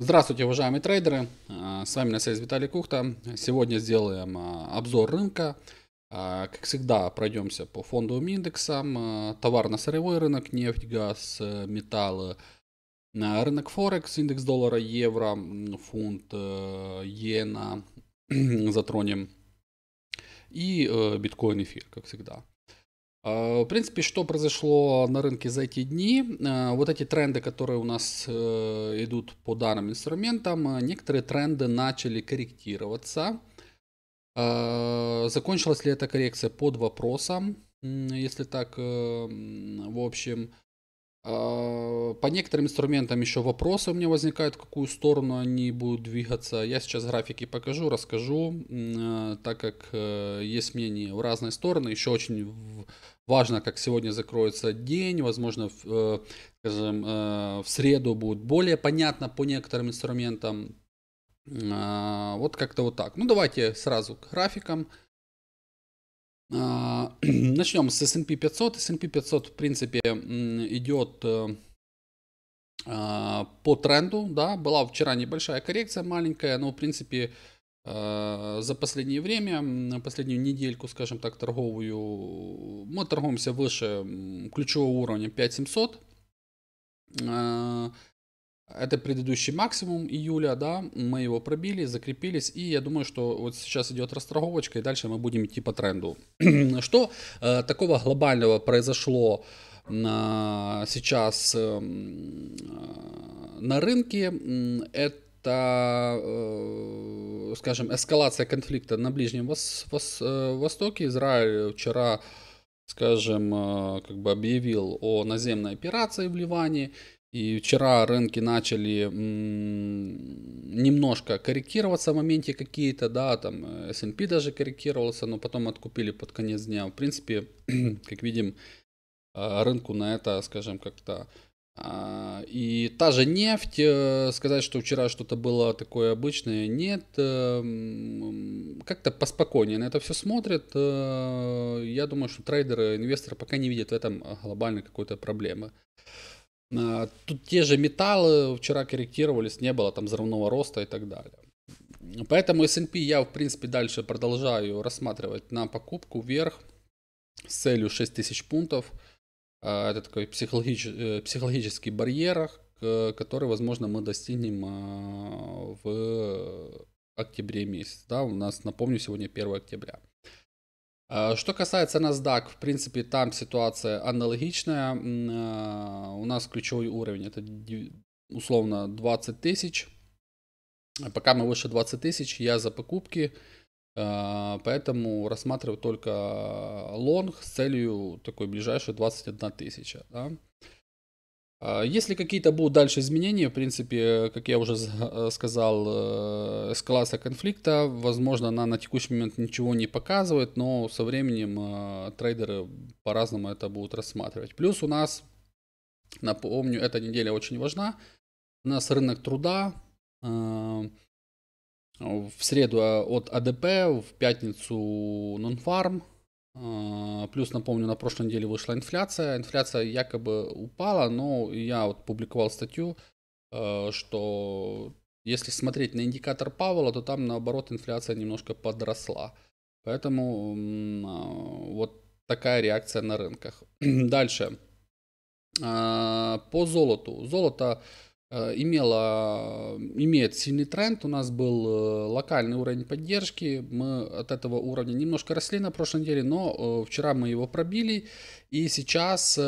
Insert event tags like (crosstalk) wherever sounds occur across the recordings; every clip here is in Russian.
Здравствуйте, уважаемые трейдеры! А, с вами на связи Виталий Кухта. Сегодня сделаем а, обзор рынка. А, как всегда, пройдемся по фондовым индексам, товарно-сырьевой рынок, нефть, газ, э, металлы, э, рынок Форекс, индекс доллара, евро, фунт, э, иена, (clears throat) затронем, и биткоин эфир, как всегда. А, в принципе, что произошло на рынке за эти дни? А, вот эти тренды, которые у нас э, идут по данным инструментам, э, некоторые тренды начали корректироваться. А, закончилась ли эта коррекция под вопросом, если так э, в общем. А, по некоторым инструментам еще вопросы у меня возникают, в какую сторону они будут двигаться. Я сейчас графики покажу, расскажу, а, так как э, есть мнения в разные стороны. Еще очень важно, как сегодня закроется день. Возможно, э, скажем, э, в среду будет более понятно по некоторым инструментам. А, вот как-то вот так. Ну давайте сразу к графикам. А, (clears throat) начнем с S&P 500. S&P 500, в принципе, идет э, а, по тренду, да, была вчера небольшая коррекция, маленькая, но, в принципе, э, за последнее время, последнюю недельку, скажем так, торговую, мы торгуемся выше ключевого уровня 5700. Это предыдущий максимум июля, да, мы его пробили, закрепились, и я думаю, что вот сейчас идет расторговочка, и дальше мы будем идти по тренду. (clears throat) что э, такого глобального произошло на э, сейчас э, э, на рынке? Это это, скажем, эскалация конфликта на Ближнем Вос Вос э, Востоке. Израиль вчера, скажем, как бы объявил о наземной операции в Ливане. И вчера рынки начали немножко корректироваться в моменте какие-то, да, там э, S&P даже корректировался, но потом откупили под конец дня. В принципе, (clears throat) как видим, а, рынку на это, скажем, как-то а, и та же нефть, э, сказать, что вчера что-то было такое обычное, нет. Э, как-то поспокойнее на это все смотрят. Я думаю, что трейдеры, инвесторы пока не видят в этом а, глобальной какой-то проблемы. А, тут те же металлы вчера корректировались, не было там взрывного роста и так далее. Поэтому S&P я, в принципе, дальше продолжаю рассматривать на покупку вверх с целью 6000 пунктов. А, это такой психологич, э, психологический барьер, который, возможно, мы достигнем а, в октябре месяц. Да, у нас, напомню, сегодня 1 октября. Э, что касается NASDAQ, в принципе, там ситуация аналогичная. Э, у нас ключевой уровень это условно 20 тысяч. Пока мы выше 20 тысяч, я за покупки. Э, поэтому рассматриваю только лонг с целью такой ближайшей 21 тысяча. Да? А если какие-то будут дальше изменения, в принципе, как я уже э, сказал, э, эскалация конфликта, возможно, она на текущий момент ничего не показывает, но со временем э, трейдеры по-разному это будут рассматривать. Плюс у нас, напомню, эта неделя очень важна. У нас рынок труда в среду от АДП, в пятницу нонфарм, а, плюс, напомню, на прошлой неделе вышла инфляция. Инфляция якобы упала, но я вот публиковал статью, э, что если смотреть на индикатор Павла, то там, наоборот, инфляция немножко подросла. Поэтому а, вот такая реакция на рынках. (clears throat) Дальше. А, по золоту. Золото Э, имела, э, имеет сильный тренд. У нас был э, локальный уровень поддержки. Мы от этого уровня немножко росли на прошлой неделе, но вчера мы его пробили. И сейчас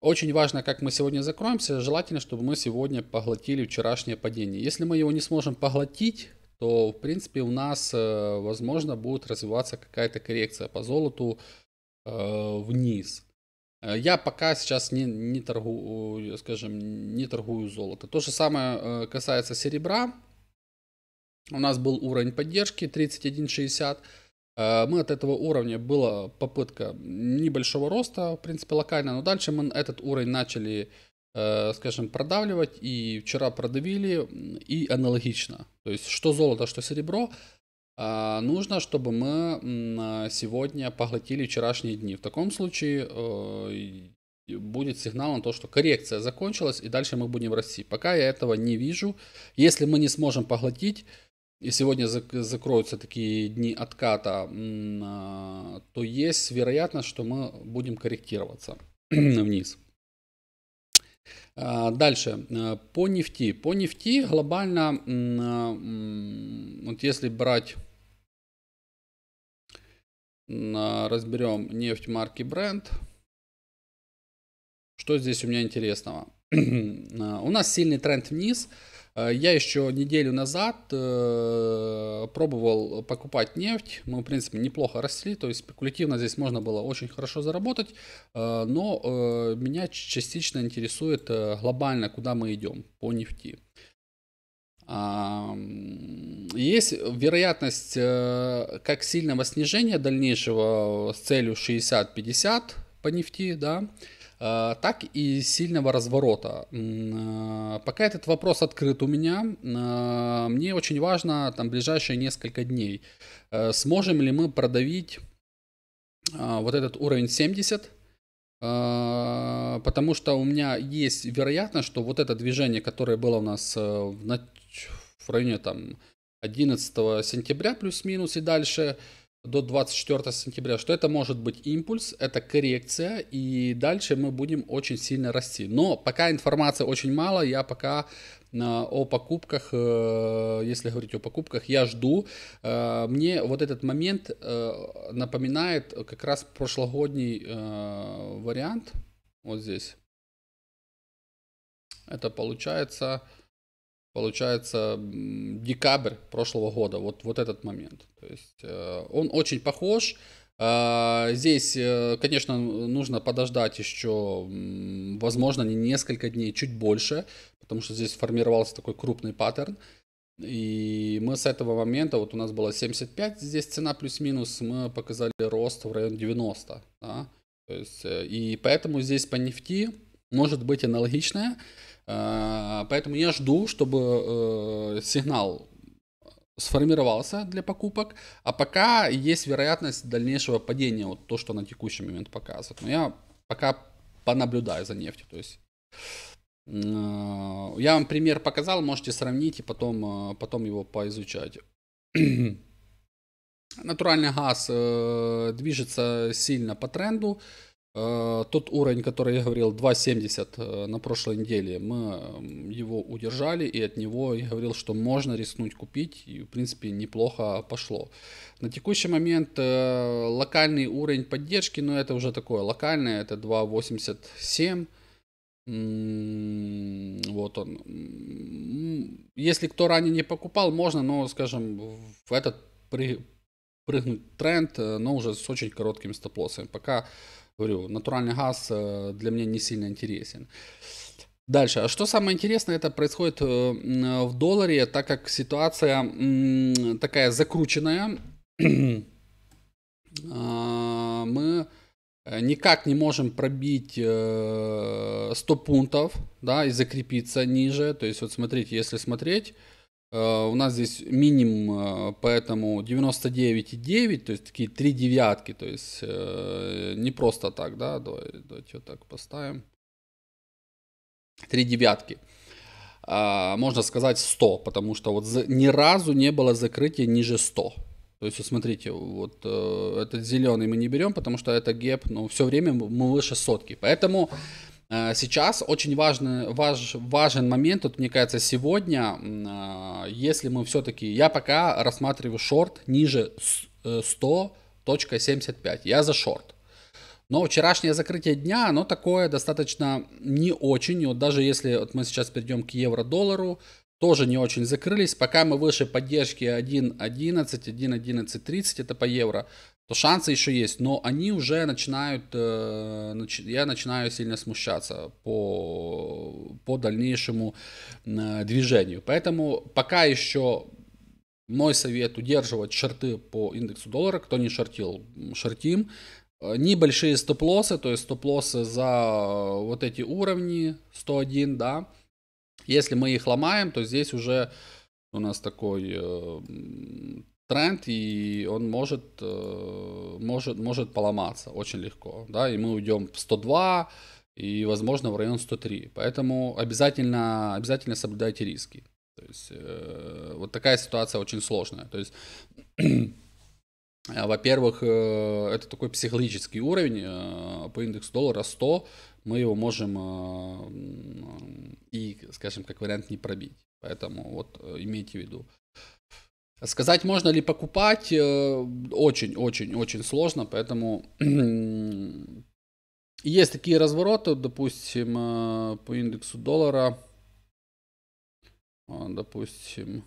очень важно, как мы сегодня закроемся. Желательно, чтобы мы сегодня поглотили вчерашнее падение. Если мы его не сможем поглотить, то, в принципе, у нас, возможно, будет развиваться какая-то коррекция по золоту вниз. Э, я пока сейчас не, не торгую, э, скажем, не торгую золото. То же самое э, касается серебра. У нас был уровень поддержки 31.60. Мы от этого уровня была попытка небольшого роста, в принципе, локально, но дальше мы этот уровень начали, скажем, продавливать, и вчера продавили, и аналогично. То есть, что золото, что серебро, а, нужно, чтобы мы сегодня поглотили вчерашние дни. В таком случае э, будет сигнал на то, что коррекция закончилась, и дальше мы будем расти. Пока я этого не вижу. Если мы не сможем поглотить, и сегодня закроются такие дни отката, а, то есть вероятность, что мы будем корректироваться (clears throat) вниз. А, дальше, э, по нефти. По нефти глобально, вот если брать а, разберем нефть марки бренд. Что здесь у меня интересного? (clears throat) А, у нас сильный тренд вниз. А, я еще неделю назад э, пробовал покупать нефть. Мы, в принципе, неплохо росли. То есть спекулятивно здесь можно было очень хорошо заработать. Но э, меня частично интересует э, глобально, куда мы идем по нефти. Есть вероятность э, как сильного снижения дальнейшего с целью 60-50 по нефти, да, э, так и сильного разворота. Э, пока этот вопрос открыт у меня, мне очень важно там ближайшие несколько дней, сможем ли мы продавить вот этот уровень 70, потому что у меня есть вероятность, что вот это движение, которое было у нас в в районе там 11 сентября плюс-минус и дальше до 24 сентября, что это может быть импульс, это коррекция, и дальше мы будем очень сильно расти. Но пока информации очень мало, я пока э, о покупках, э, если говорить о покупках, я жду. Э, мне вот этот момент напоминает как раз прошлогодний вариант, вот здесь. Это получается получается, декабрь прошлого года, вот, вот этот момент. То есть э, он очень похож. А, здесь, э, конечно, нужно подождать еще, возможно, не несколько дней, чуть больше, потому что здесь формировался такой крупный паттерн. И мы с этого момента, вот у нас было 75, здесь цена плюс-минус, мы показали рост в район 90. Да? То есть, э, и поэтому здесь по нефти может быть аналогичное. А, поэтому я жду, чтобы э, сигнал сформировался для покупок, а пока есть вероятность дальнейшего падения, вот то, что на текущий момент показывает. Но я пока понаблюдаю за нефтью, то есть э, я вам пример показал, можете сравнить и потом, э, потом его поизучать. (clears throat) Натуральный газ движется сильно по тренду. Э, тот уровень, который я говорил, 2.70 э, на прошлой неделе, мы его удержали, и от него я говорил, что можно рискнуть купить, и в принципе неплохо пошло. На текущий момент э, локальный уровень поддержки, но ну, это уже такое локальное, это 2.87. Вот он. Если кто ранее не покупал, можно, но, скажем, в этот при, прыгнуть тренд, но уже с очень короткими стоп-лоссом. Пока Говорю, натуральный газ э, для меня не сильно интересен. Дальше. А что самое интересное, это происходит э, в долларе, так как ситуация такая закрученная. (clears throat) А, мы э, никак не можем пробить 100 пунктов, да, и закрепиться ниже. То есть вот смотрите, если смотреть, Э, у нас здесь минимум, э, поэтому 99,9, то есть такие три девятки, то есть э, не просто так, да, давайте вот так поставим. Три девятки. А, можно сказать 100, потому что вот ни разу не было закрытия ниже 100. То есть, смотрите, вот этот зеленый мы не берем, потому что это геп, но все время мы выше сотки. Поэтому Э, сейчас очень важный, важ, важен момент, вот, мне кажется, сегодня, э, если мы все-таки, я пока рассматриваю шорт ниже 100.75, э, я за шорт. Но вчерашнее закрытие дня, оно такое достаточно не очень, вот даже если вот мы сейчас перейдем к евро-доллару, тоже не очень закрылись. Пока мы выше поддержки 1.11, 1.11.30, это по евро то шансы еще есть, но они уже начинают, э, я начинаю сильно смущаться по, по дальнейшему э, движению. Поэтому пока еще мой совет удерживать шорты по индексу доллара, кто не шортил, шортим. Э, небольшие стоп-лоссы, то есть стоп-лоссы за вот эти уровни 101, да. Если мы их ломаем, то здесь уже у нас такой тренд, и он может, э, может, может поломаться очень легко. Да? И мы уйдем в 102 и, возможно, в район 103. Поэтому обязательно, обязательно соблюдайте риски. То есть э, вот такая ситуация очень сложная. То есть, (clears throat) э, во-первых, э, это такой психологический уровень э, по индексу доллара 100, мы его можем э, и, скажем, как вариант не пробить. Поэтому вот э, имейте в виду. Сказать, можно ли покупать, очень-очень-очень э, сложно, поэтому (clears throat) есть такие развороты, допустим, э, по индексу доллара, э, допустим,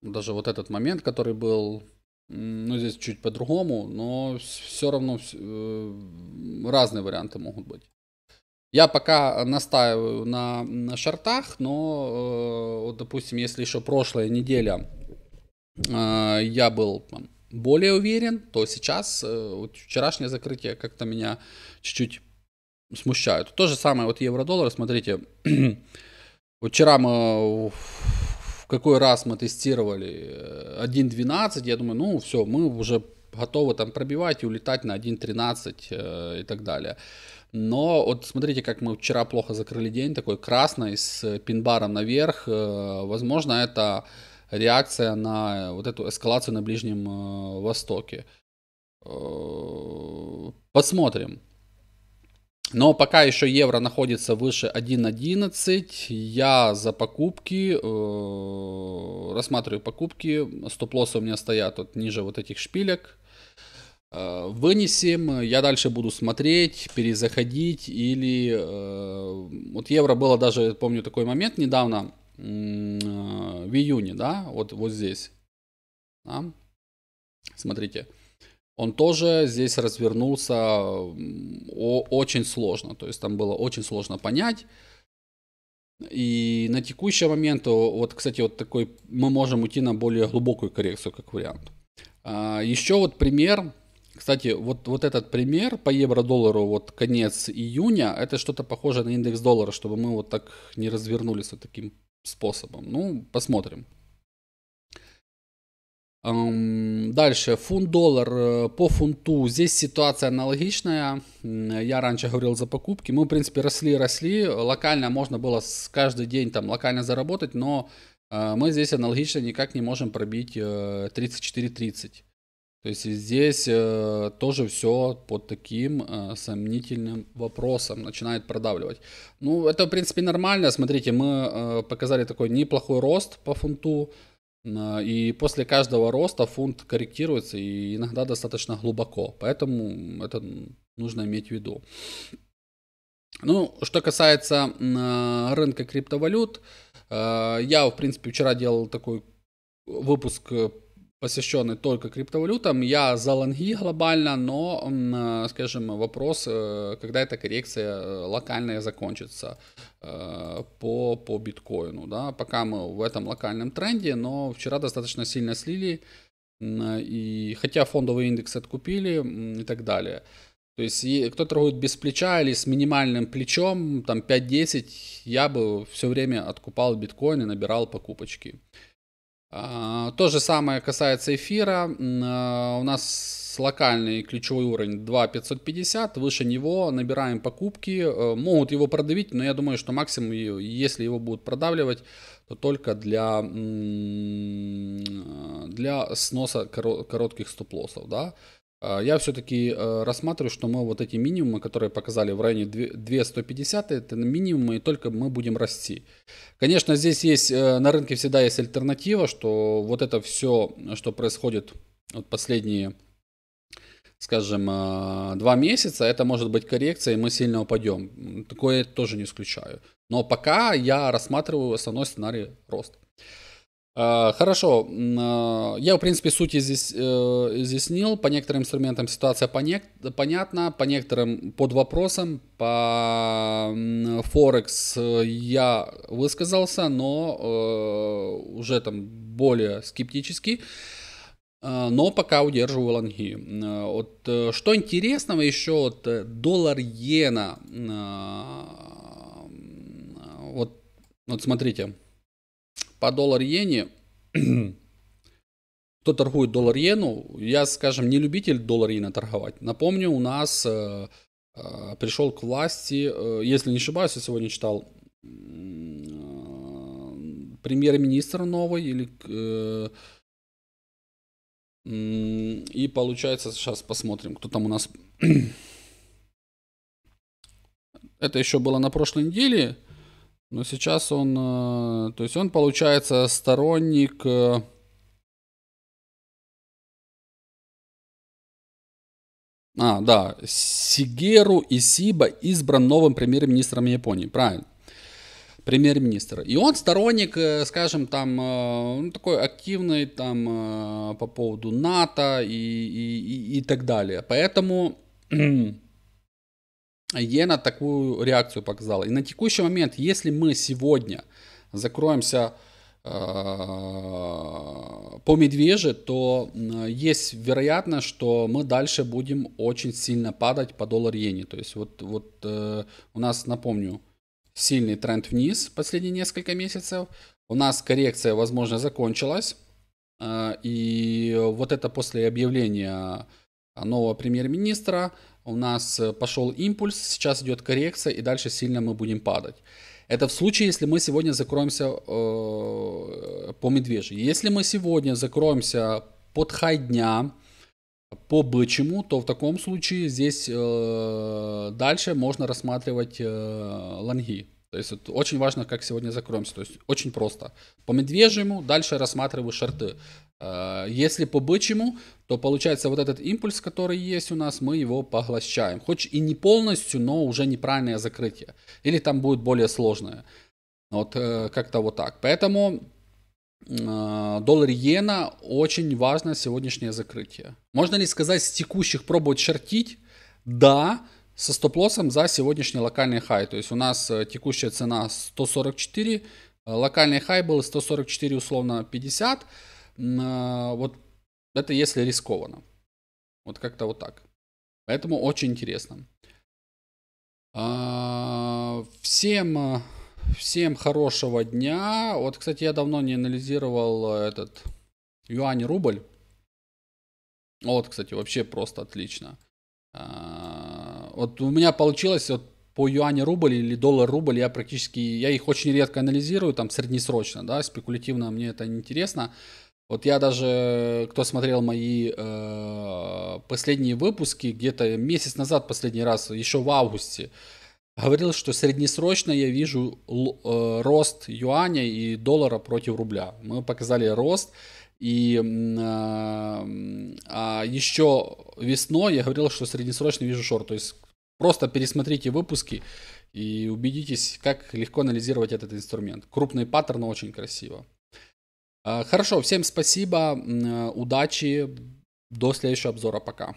даже вот этот момент, который был, ну здесь чуть по-другому, но все равно разные варианты могут быть. Я пока настаиваю на, на шартах, но, э, вот, допустим, если еще прошлая неделя э, я был там, более уверен, то сейчас э, вот вчерашнее закрытие как-то меня чуть-чуть смущает. То же самое вот евро-доллар, смотрите, (clears throat) вот вчера мы в какой раз мы тестировали 1.12, э, я думаю, ну все, мы уже готовы там пробивать и улетать на 1.13 э, и так далее. Но вот смотрите, как мы вчера плохо закрыли день, такой красный с э, пин-баром наверх. Э, возможно, это реакция на э, вот эту эскалацию на Ближнем Востоке. Посмотрим. Но пока еще евро находится выше 1.11, я за покупки, рассматриваю покупки, стоп-лоссы у меня стоят вот ниже вот этих шпилек, Э, вынесем, я дальше буду смотреть, перезаходить или... Э, вот евро было даже, помню, такой момент недавно, э, в июне, да, вот, вот здесь. Да? Смотрите, он тоже здесь развернулся очень сложно, то есть там было очень сложно понять. И на текущий момент, вот, кстати, вот такой, мы можем уйти на более глубокую коррекцию как вариант. А, еще вот пример, кстати, вот, вот этот пример по евро-доллару, вот конец июня, это что-то похожее на индекс доллара, чтобы мы вот так не развернулись вот таким способом. Ну, посмотрим. Дальше, фунт-доллар э, по фунту. Здесь ситуация аналогичная. Я раньше говорил за покупки. Мы, в принципе, росли-росли. Локально можно было каждый день там локально заработать, но э, мы здесь аналогично никак не можем пробить 34.30. Э, то есть здесь э, тоже все под таким э, сомнительным вопросом начинает продавливать. Ну, это, в принципе, нормально. Смотрите, мы э, показали такой неплохой рост по фунту. Э, и после каждого роста фунт корректируется и иногда достаточно глубоко. Поэтому это нужно иметь в виду. Ну, что касается э, рынка криптовалют, э, я, в принципе, вчера делал такой выпуск э, посвященный только криптовалютам. Я за лонги глобально, но, э, скажем, вопрос, э, когда эта коррекция э, локальная закончится по, по биткоину. Да? Пока мы в этом локальном тренде, но вчера достаточно сильно слили, и хотя фондовый индекс откупили и так далее. То есть кто торгует без плеча или с минимальным плечом, там 5-10, я бы все время откупал биткоин и набирал покупочки. А, то же самое касается эфира. А, у нас локальный ключевой уровень 2,550. Выше него набираем покупки. Э, могут его продавить, но я думаю, что максимум, если его будут продавливать, то только для, а, для сноса коротких стоп-лоссов. Да? А, я все-таки э, рассматриваю, что мы вот эти минимумы, которые показали в районе 2150, это минимумы, и только мы будем расти. Конечно, здесь есть, э, на рынке всегда есть альтернатива, что вот это все, что происходит вот последние, скажем, э, два месяца, это может быть коррекция, и мы сильно упадем. Такое тоже не исключаю. Но пока я рассматриваю основной сценарий роста. Э, хорошо, э, я, в принципе, суть здесь э, изъяснил. По некоторым инструментам ситуация понятна, по некоторым под вопросом, по Форекс я высказался, но уже там более скептически но пока удерживаю лонги. Вот, что интересного еще от доллар иена, вот, вот смотрите, по доллар-иене, (clears throat) кто торгует доллар-иену, я, скажем, не любитель доллар-иена торговать. Напомню, у нас э, э пришел к власти, э, если не ошибаюсь, я сегодня читал, э, премьер-министр новый или... Э, и получается, сейчас посмотрим, кто там у нас. (clears throat) Это еще было на прошлой неделе. Но сейчас он, э, то есть он получается сторонник э, А, да, Сигеру Исиба избран новым премьер-министром Японии, правильно. Премьер-министр. И он сторонник, э, скажем, там, ну, такой активный там по поводу НАТО и, и, и, и так далее. Поэтому (clears throat) иена такую реакцию показала. И на текущий момент, если мы сегодня закроемся э, по медвеже, то есть вероятность, что мы дальше будем очень сильно падать по доллар иене. То есть вот, вот э, у нас, напомню, сильный тренд вниз последние несколько месяцев. У нас коррекция, возможно, закончилась. Э, и вот это после объявления нового премьер-министра – у нас э, пошел импульс, сейчас идет коррекция, и дальше сильно мы будем падать. Это в случае, если мы сегодня закроемся э, по медвежьи. Если мы сегодня закроемся под хай дня, по бычьему, то в таком случае здесь э, дальше можно рассматривать э, лонги. То есть это очень важно, как сегодня закроемся. То есть очень просто. По медвежьему дальше рассматриваю шорты э, Если по бычьему, то получается вот этот импульс, который есть у нас, мы его поглощаем. Хоть и не полностью, но уже неправильное закрытие. Или там будет более сложное. Вот э, как-то вот так. Поэтому э, доллар иена очень важно сегодняшнее закрытие. Можно ли сказать с текущих пробовать шортить? Да, со стоп-лоссом за сегодняшний локальный хай. То есть у нас э, текущая цена 144, э, локальный хай был 144 условно 50. Э, вот это если рискованно. Вот как-то вот так. Поэтому очень интересно. А, всем, всем хорошего дня. Вот, кстати, я давно не анализировал этот юань-рубль. Вот, кстати, вообще просто отлично. А, вот у меня получилось вот по юаню, рубль или доллар рубль я практически, я их очень редко анализирую, там среднесрочно, да, спекулятивно мне это не интересно. Вот я даже, кто смотрел мои э, последние выпуски, где-то месяц назад последний раз, еще в августе, говорил, что среднесрочно я вижу л, э, рост юаня и доллара против рубля. Мы показали рост, и а, а еще весной я говорил, что среднесрочно вижу шорт. То есть просто пересмотрите выпуски и убедитесь, как легко анализировать этот инструмент. Крупные паттерны очень красиво. А, хорошо, всем спасибо, удачи, до следующего обзора, пока.